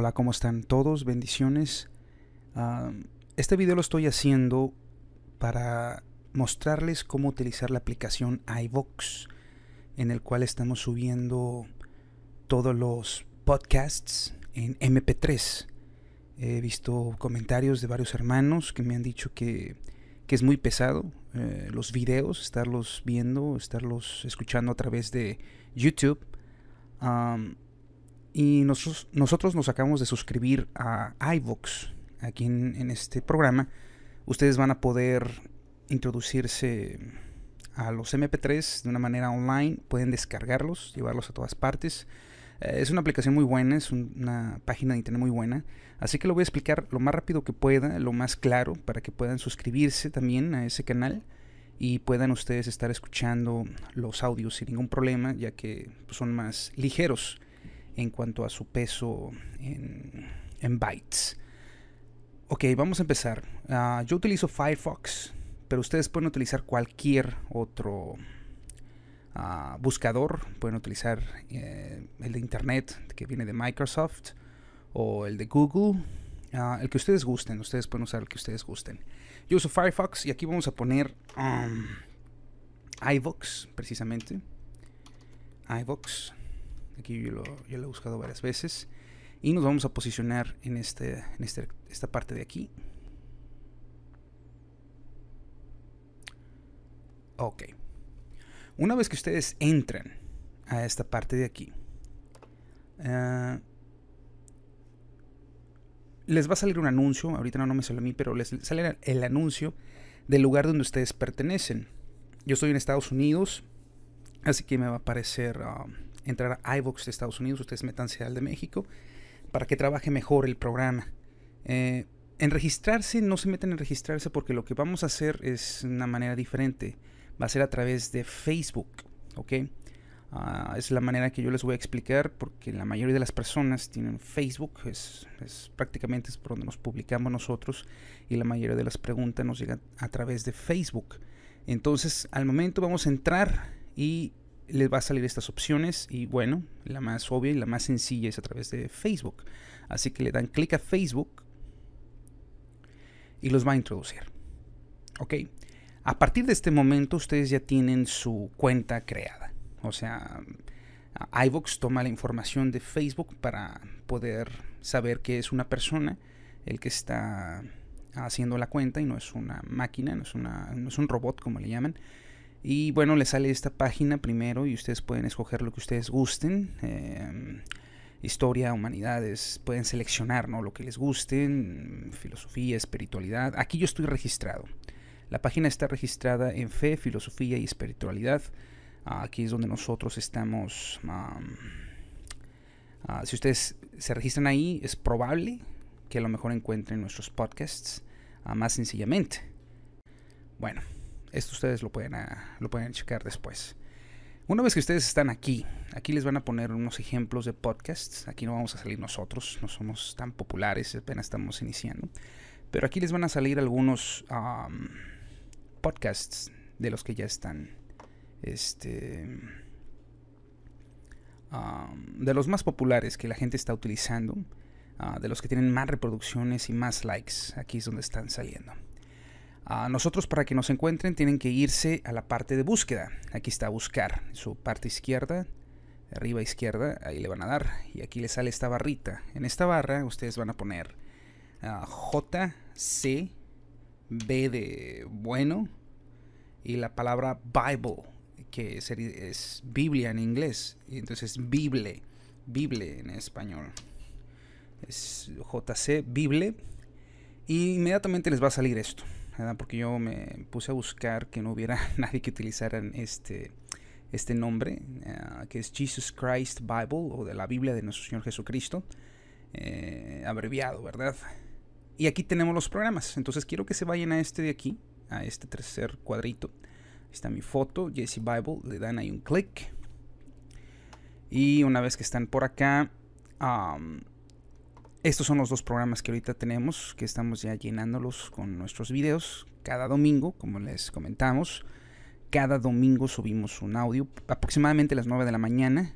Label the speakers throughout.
Speaker 1: Hola, ¿cómo están todos? Bendiciones. este video lo estoy haciendo para mostrarles cómo utilizar la aplicación iVox, en el cual estamos subiendo todos los podcasts en MP3. He visto comentarios de varios hermanos que me han dicho que, que es muy pesado eh, los videos, estarlos viendo, estarlos escuchando a través de YouTube. Y nosotros nos acabamos de suscribir a iVox. Aquí en, este programa, ustedes van a poder introducirse a los MP3 de una manera online. Pueden descargarlos, llevarlos a todas partes. Eh, es una aplicación muy buena, es una página de internet muy buena. Así que lo voy a explicar lo más rápido que pueda, lo más claro, para que puedan suscribirse también a ese canal y puedan ustedes estar escuchando los audios sin ningún problema, ya que pues, son más ligeros en cuanto a su peso en, bytes. Ok, vamos a empezar. Ah, yo utilizo Firefox, pero ustedes pueden utilizar cualquier otro ah, buscador. Pueden utilizar eh, el de Internet que viene de Microsoft o el de Google. Ah, el que ustedes gusten, ustedes pueden usar el que ustedes gusten. Yo uso Firefox y aquí vamos a poner um, iVox, precisamente. iVox. Aquí yo lo, he buscado varias veces. Y nos vamos a posicionar en, este, este, esta parte de aquí. Ok. Una vez que ustedes entran a esta parte de aquí, eh, les va a salir un anuncio, ahorita no, me sale a mí, pero les sale el anuncio del lugar donde ustedes pertenecen. Yo estoy en Estados Unidos, así que me va a aparecer... Um, entrar a iVox de Estados Unidos, ustedes métanse al de México, para que trabaje mejor el programa. Eh, en registrarse, no se metan en registrarse porque lo que vamos a hacer es una manera diferente. Va a ser a través de Facebook, ¿ok? Ah, es la manera que yo les voy a explicar porque la mayoría de las personas tienen Facebook, es, es, prácticamente es por donde nos publicamos nosotros y la mayoría de las preguntas nos llegan a través de Facebook. Entonces al momento vamos a entrar y les va a salir estas opciones y bueno, la más obvia y la más sencilla es a través de Facebook. Así que le dan clic a Facebook y los va a introducir. Ok, a partir de este momento ustedes ya tienen su cuenta creada. O sea, iVox toma la información de Facebook para poder saber que es una persona el que está haciendo la cuenta y no es una máquina, no es, una, no es un robot como le llaman. Y bueno, le sale esta página primero y ustedes pueden escoger lo que ustedes gusten. Eh, historia, humanidades, pueden seleccionar ¿no? lo que les gusten, filosofía, espiritualidad. Aquí yo estoy registrado. La página está registrada en fe, filosofía y espiritualidad. aquí es donde nosotros estamos... Ah, si ustedes se registran ahí, es probable que a lo mejor encuentren nuestros podcasts ah, más sencillamente. Bueno, esto ustedes lo pueden, ah, lo pueden checar después. Una vez que ustedes están aquí, aquí les van a poner unos ejemplos de podcasts. Aquí no vamos a salir nosotros, no somos tan populares, apenas estamos iniciando. Pero aquí les van a salir algunos podcasts de los que ya están. Este. de los más populares que la gente está utilizando. Ah, de los que tienen más reproducciones y más likes. Aquí es donde están saliendo. A nosotros para que nos encuentren tienen que irse a la parte de búsqueda. Aquí está buscar, su parte izquierda, arriba izquierda, ahí le van a dar. Y aquí le sale esta barrita. En esta barra ustedes van a poner ah, J, C, B de bueno y la palabra Bible, que es, Biblia en inglés. Y entonces Bible, Bible en español. Es JC, Bible. Y inmediatamente les va a salir esto porque yo me puse a buscar que no hubiera nadie que utilizaran este, este nombre, ah, que es Jesus Christ Bible o de la Biblia de nuestro Señor Jesucristo, eh, abreviado, ¿verdad? Y aquí tenemos los programas, entonces quiero que se vayan a este de aquí, a este tercer cuadrito. Ahí está mi foto, Jesse Bible, le dan ahí un clic. Y una vez que están por acá, estos son los dos programas que ahorita tenemos, que estamos ya llenándolos con nuestros videos. Cada domingo, como les comentamos, cada domingo subimos un audio, aproximadamente a las 9 de la mañana.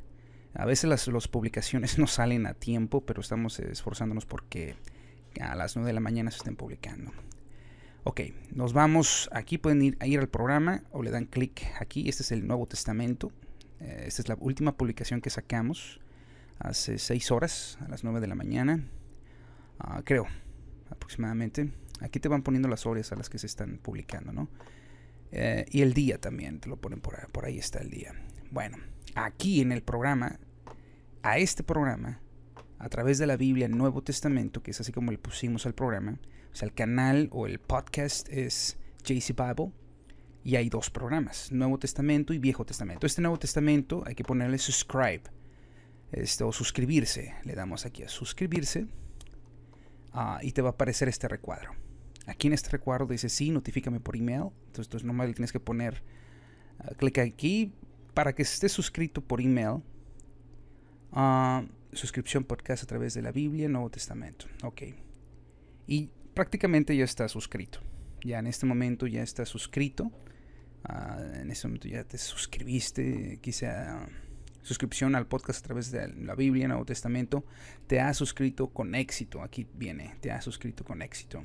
Speaker 1: A veces las, publicaciones no salen a tiempo, pero estamos esforzándonos porque a las 9 de la mañana se estén publicando. Ok, nos vamos. Aquí pueden ir, ir al programa o le dan clic aquí. Este es el Nuevo Testamento. Eh, esta es la última publicación que sacamos hace seis horas, a las nueve de la mañana, ah, creo, aproximadamente. Aquí te van poniendo las horas a las que se están publicando, ¿no? Eh, y el día también, te lo ponen por ahí, por ahí está el día. Bueno, aquí en el programa, a este programa, a través de la Biblia, Nuevo Testamento, que es así como le pusimos al programa, o sea, el canal o el podcast es JC Bible, y hay dos programas, Nuevo Testamento y Viejo Testamento. Este Nuevo Testamento hay que ponerle subscribe este, o suscribirse. Le damos aquí a suscribirse ah, y te va a aparecer este recuadro. Aquí en este recuadro dice sí, notifícame por email. Entonces, entonces nomás le tienes que poner ah, clic aquí para que estés suscrito por email. Ah, suscripción podcast a través de la Biblia, Nuevo Testamento. Ok. Y prácticamente ya está suscrito. Ya en este momento ya está suscrito. en este momento ya te suscribiste. Quizá suscripción al podcast a través de la Biblia, Nuevo Testamento, te ha suscrito con éxito. Aquí viene, te ha suscrito con éxito.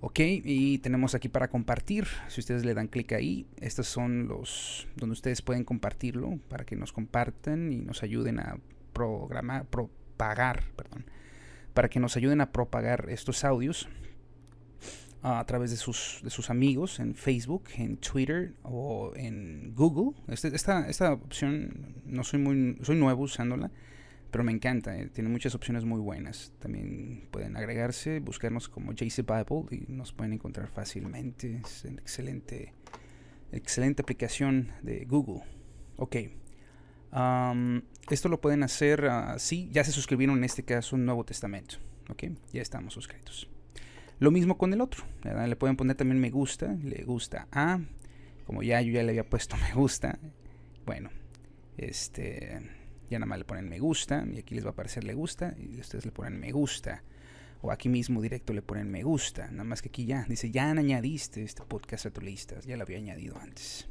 Speaker 1: Ok, y tenemos aquí para compartir. Si ustedes le dan clic ahí, estos son los donde ustedes pueden compartirlo para que nos compartan y nos ayuden a programar, propagar, perdón, para que nos ayuden a propagar estos audios a través de sus, de sus amigos en Facebook, en Twitter o en Google. Este, esta, esta opción, no soy, muy, soy nuevo usándola, pero me encanta. Eh, tiene muchas opciones muy buenas. También pueden agregarse, buscarnos como JC Bible y nos pueden encontrar fácilmente. Es una excelente, excelente aplicación de Google. Ok. esto lo pueden hacer así. Ah, ya se suscribieron en este caso un Nuevo Testamento. Ok, ya estamos suscritos. Lo mismo con el otro, Le pueden poner también me gusta, le gusta a, como ya yo ya le había puesto me gusta, bueno, este, ya nada más le ponen me gusta y aquí les va a aparecer le gusta y ustedes le ponen me gusta. O aquí mismo directo le ponen me gusta, nada más que aquí ya, dice ya añadiste este podcast a tu lista, ya lo había añadido antes.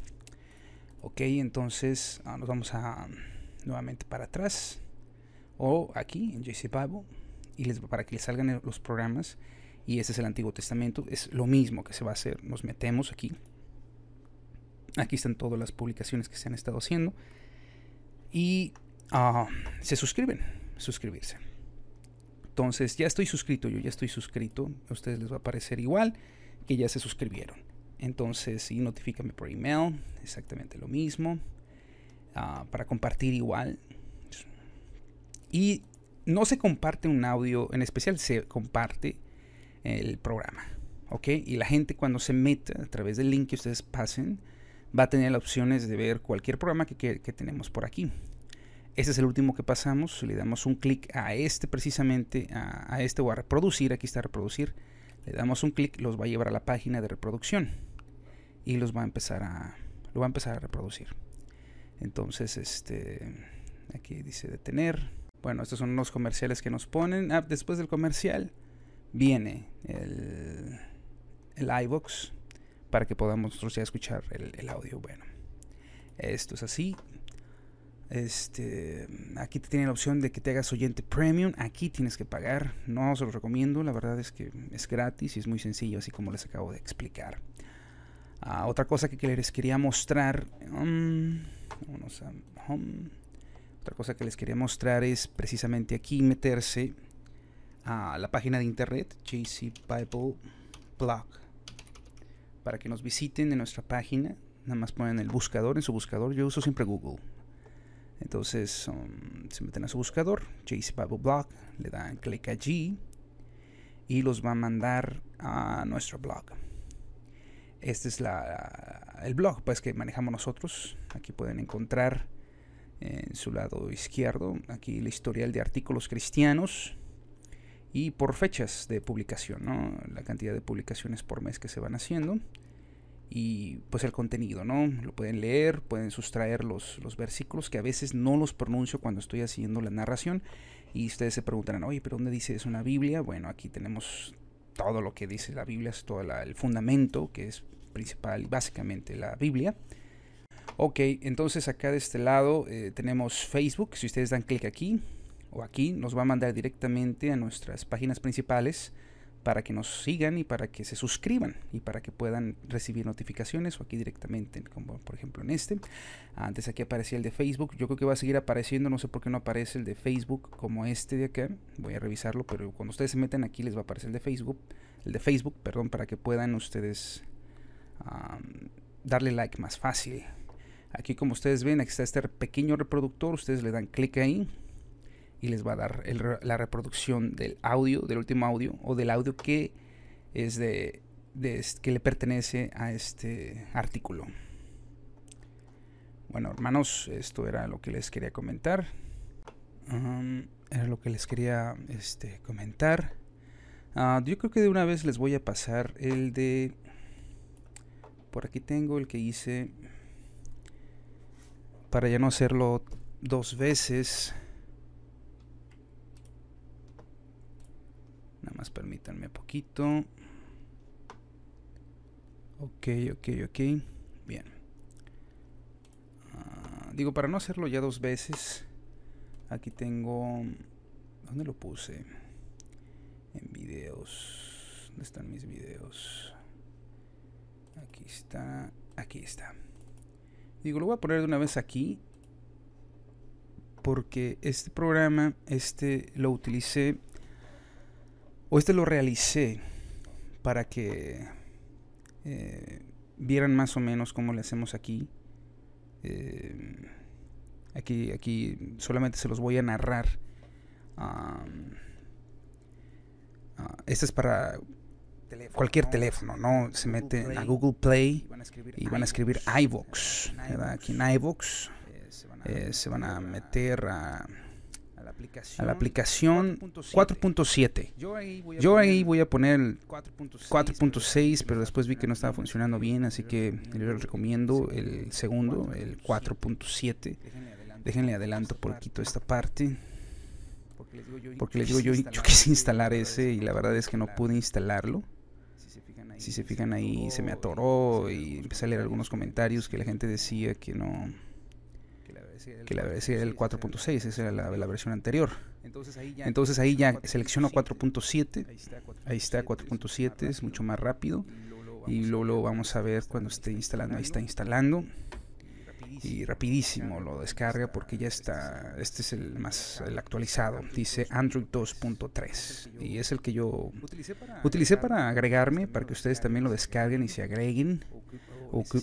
Speaker 1: Ok, entonces ah, nos vamos a nuevamente para atrás o aquí en JC Bible y les, para que les salgan los programas y ese es el Antiguo Testamento, es lo mismo que se va a hacer. Nos metemos aquí. Aquí están todas las publicaciones que se han estado haciendo. Y ah, se suscriben, suscribirse. Entonces, ya estoy suscrito, yo ya estoy suscrito. A ustedes les va a parecer igual que ya se suscribieron. Entonces, y notifícame por email, exactamente lo mismo. Ah, para compartir igual. Y no se comparte un audio en especial, se comparte el programa. ¿Ok? Y la gente cuando se meta a través del link que ustedes pasen, va a tener las opciones de ver cualquier programa que, tenemos por aquí. Este es el último que pasamos. Le damos un clic a este precisamente, a, este o a reproducir. Aquí está reproducir. Le damos un clic, los va a llevar a la página de reproducción. Y los va a empezar a. Lo va a empezar a reproducir. Entonces, este. Aquí dice detener. Bueno, estos son los comerciales que nos ponen. Ah, después del comercial viene el, el iVox para que podamos nosotros ya escuchar el, audio. Bueno, esto es así. Este, aquí te tiene la opción de que te hagas oyente premium. Aquí tienes que pagar. No se lo recomiendo. La verdad es que es gratis y es muy sencillo, así como les acabo de explicar. Ah, otra cosa que les quería mostrar. Um, otra cosa que les quería mostrar es precisamente aquí meterse a la página de internet JC Blog para que nos visiten en nuestra página. Nada más ponen el buscador en su buscador. Yo uso siempre Google. Entonces um, se meten a su buscador, JC Blog, le dan clic allí y los va a mandar a nuestro blog. Este es el blog pues, que manejamos nosotros. Aquí pueden encontrar eh, en su lado izquierdo, aquí el historial de artículos cristianos, y por fechas de publicación, ¿no? la cantidad de publicaciones por mes que se van haciendo y pues el contenido, ¿no? Lo pueden leer, pueden sustraer los, los versículos que a veces no los pronuncio cuando estoy haciendo la narración y ustedes se preguntarán, oye, pero ¿dónde dice eso una Biblia? Bueno, aquí tenemos todo lo que dice la Biblia, es todo el fundamento que es principal y básicamente la Biblia. Ok, entonces acá de este lado eh, tenemos Facebook, si ustedes dan clic aquí, o aquí nos va a mandar directamente a nuestras páginas principales para que nos sigan y para que se suscriban y para que puedan recibir notificaciones o aquí directamente, como por ejemplo en este. Antes aquí aparecía el de Facebook, yo creo que va a seguir apareciendo, no sé por qué no aparece el de Facebook como este de acá, voy a revisarlo, pero cuando ustedes se meten aquí les va a aparecer el de Facebook, el de Facebook, perdón, para que puedan ustedes darle like más fácil. Aquí como ustedes ven, aquí está este pequeño reproductor, ustedes le dan clic ahí y les va a dar la reproducción del audio, del último audio o del audio que es de, que le pertenece a este artículo. Bueno, hermanos, esto era lo que les quería comentar. era lo que les quería este, comentar. Ah, yo creo que de una vez les voy a pasar el de... Por aquí tengo el que hice para ya no hacerlo dos veces. Permítanme permítanme poquito. Ok, ok, ok. Bien. Ah, digo, para no hacerlo ya dos veces, aquí tengo... ¿Dónde lo puse? En videos. ¿Dónde están mis videos? Aquí está. Aquí está. Digo, lo voy a poner de una vez aquí. Porque este programa, este lo utilicé o este lo realicé para que eh, vieran más o menos cómo le hacemos aquí. Eh, aquí, aquí solamente se los voy a narrar. Um, este es para cualquier teléfono, ¿no? Se mete a Google Play y van a escribir iVox. Aquí en iVox eh, se van a meter a a la aplicación 4.7. Yo, ahí voy a poner 4.6, pero después vi que no estaba funcionando bien, así que les recomiendo el segundo, el 4.7. Déjenle adelanto por aquí esta parte. Porque les digo, yo, yo, quise instalar ese y la verdad es que no pude instalarlo. Si se fijan ahí, se me atoró y empecé a leer algunos comentarios que la gente decía que no, que la, ese el 4.6, esa era la, versión anterior. Entonces ahí ya, Entonces, selecciono 4.7, ahí está 4.7, es mucho más rápido. Y luego lo vamos a ver cuando esté instalando, ahí está instalando. Y rapidísimo lo descarga porque ya está, este es el más el actualizado, dice Android 2.3 y es el que yo utilicé para agregarme para que ustedes también lo descarguen y se agreguen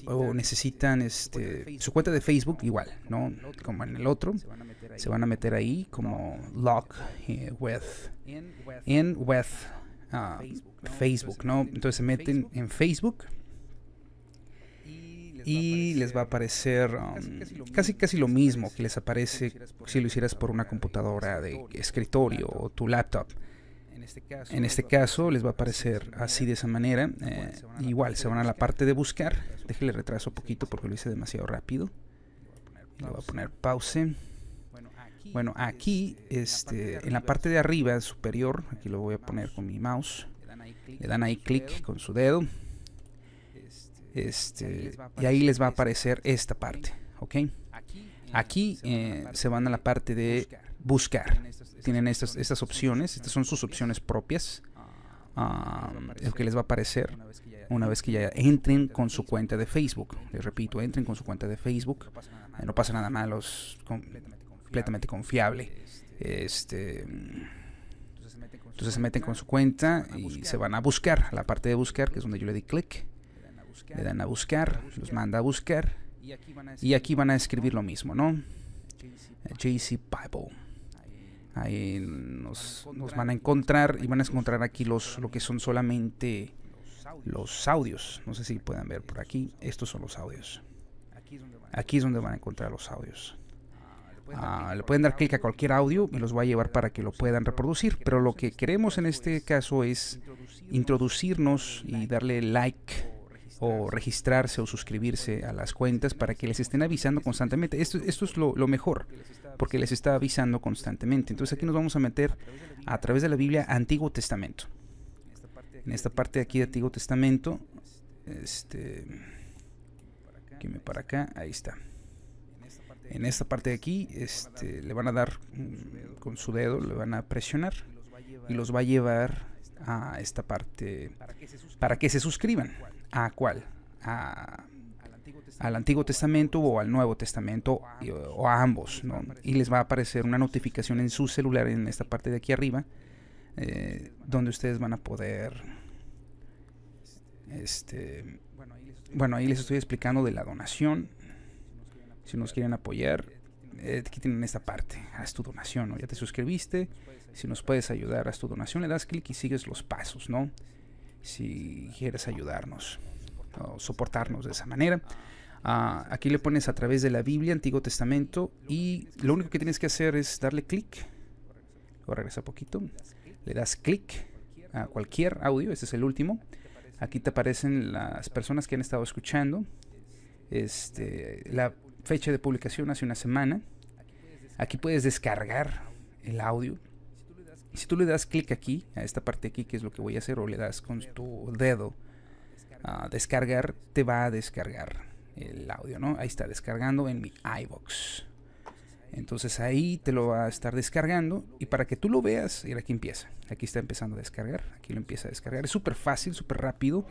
Speaker 1: o, necesitan este, su cuenta de Facebook igual, ¿no? Como en el otro, se van a meter ahí como log eh, eh, with, en with ah, ah, Facebook, ¿no? Entonces se meten en Facebook y les va a aparecer um, casi casi lo mismo que les aparece si lo hicieras por una computadora de escritorio o tu laptop. En este, este caso, les va a aparecer así de esa manera. igual se eh, van a la parte de buscar. Déjenle retraso un poquito porque lo hice demasiado rápido. Le voy a poner pause. Bueno, aquí este, en la parte este, de arriba superior, aquí lo voy a poner con mi mouse. Le dan ahí clic con su dedo. Este, este y ahí les va a aparecer esta parte. ¿ok? Aquí eh, se van a la parte de buscar. Tienen estas, opciones, estas son sus opciones ah, propias. Ah, lo que les va a aparecer una vez que ya entren con su cuenta de Facebook. Les repito, entren con su cuenta de Facebook. no pasa nada eh, malo, es completamente confiable. Este, mm, entonces se meten con su cuenta y se van a buscar, a la parte de buscar, que es donde yo le di clic. Le dan a buscar, los manda a buscar. Y aquí van a escribir lo mismo, ¿no? JC eh, Bible. Ahí nos, van a encontrar y van a encontrar aquí los lo que son solamente los audios. No sé si pueden ver por aquí. Estos son los audios. Aquí es donde van a encontrar los audios. Ah, le ah, pueden dar clic a cualquier audio y los va a llevar para que lo puedan reproducir. Pero lo que queremos en este caso es introducirnos y darle like o registrarse o suscribirse a las cuentas para que les estén avisando constantemente. Esto, esto es lo, mejor, porque les está avisando constantemente. Entonces aquí nos vamos a meter a través de la Biblia Antiguo Testamento. En esta parte de aquí de Antiguo Testamento, este, este que me para acá, ahí está. En esta parte de aquí, le van a dar este, con su dedo, le van a presionar y los va a llevar a esta parte para que se suscriban. ¿A cuál? al Antiguo Testamento o al Nuevo Testamento o a ambos, ¿no? Y les va a aparecer una notificación en su celular en esta parte de aquí arriba, eh, donde ustedes van a poder, este, bueno, ahí les estoy explicando de la donación, si nos quieren apoyar, eh, aquí tienen esta parte, haz tu donación, ¿no? Ya te suscribiste, si nos puedes ayudar, haz tu donación, le das clic y sigues los pasos, ¿no? si quieres ayudarnos o soportarnos de esa manera. Ah, aquí le pones a través de la Biblia, Antiguo Testamento, y lo único que tienes que hacer es darle clic. Lo regresa poquito. Le das clic a cualquier audio, este es el último. Aquí te aparecen las personas que han estado escuchando. Este, la fecha de publicación hace una semana. Aquí puedes descargar el audio y si tú le das clic aquí, a esta parte aquí, que es lo que voy a hacer, o le das con tu dedo a descargar, te va a descargar el audio, ¿no? Ahí está descargando en mi iBox. Entonces ahí te lo va a estar descargando y para que tú lo veas, mira aquí empieza. Aquí está empezando a descargar, aquí lo empieza a descargar. Es súper fácil, súper rápido,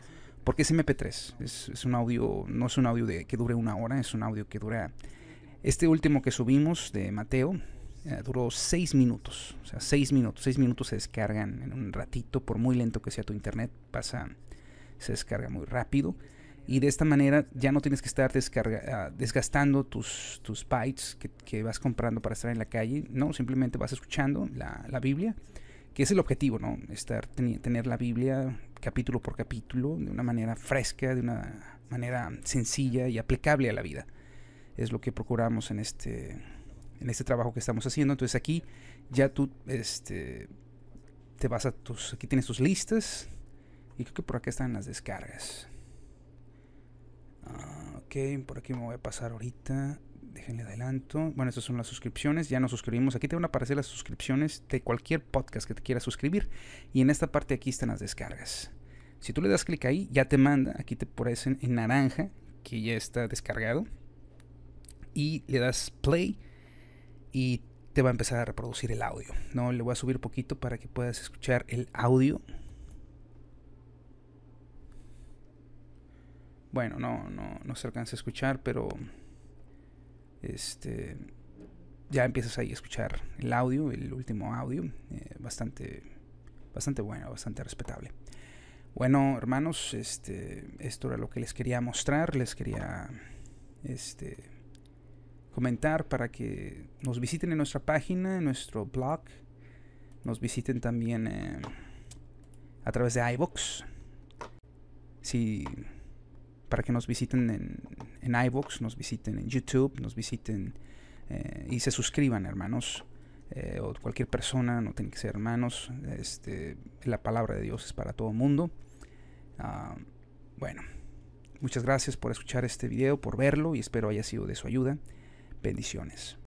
Speaker 1: porque es MP3. Es, un audio, no es un audio que dure una hora, es un audio que dura... Este último que subimos de Mateo, eh, duró seis minutos. O sea, 6 minutos. seis minutos se descargan en un ratito. Por muy lento que sea tu internet, pasa, se descarga muy rápido. Y de esta manera ya no tienes que estar descarga, ah, desgastando tus, tus bytes que, vas comprando para estar en la calle. No, simplemente vas escuchando la, Biblia, que es el objetivo, ¿no? Estar, tener la Biblia capítulo por capítulo, de una manera fresca, de una manera sencilla y aplicable a la vida. Es lo que procuramos en este en este trabajo que estamos haciendo. Entonces aquí ya tú este, te vas a tus, aquí tienes tus listas y creo que por acá están las descargas. Ah, ok, por aquí me voy a pasar ahorita. Déjenle adelanto. Bueno, estas son las suscripciones. Ya nos suscribimos. Aquí te van a aparecer las suscripciones de cualquier podcast que te quieras suscribir. Y en esta parte aquí están las descargas. Si tú le das clic ahí, ya te manda. Aquí te aparecen en naranja que ya está descargado. Y le das play y te va a empezar a reproducir el audio. No, le voy a subir poquito para que puedas escuchar el audio. Bueno, no, no, no se alcanza a escuchar, pero este ya empiezas ahí a escuchar el audio, el último audio, eh, bastante, bastante bueno, bastante respetable. Bueno, hermanos, este, esto era lo que les quería mostrar, les quería, este, comentar para que nos visiten en nuestra página, en nuestro blog. Nos visiten también eh, a través de iVoox, Sí, para que nos visiten en, en nos visiten en YouTube, nos visiten eh, y se suscriban, hermanos. Eh, o cualquier persona, no tienen que ser hermanos. Este, la palabra de Dios es para todo el mundo. Ah, bueno, muchas gracias por escuchar este video, por verlo y espero haya sido de su ayuda. Bendiciones.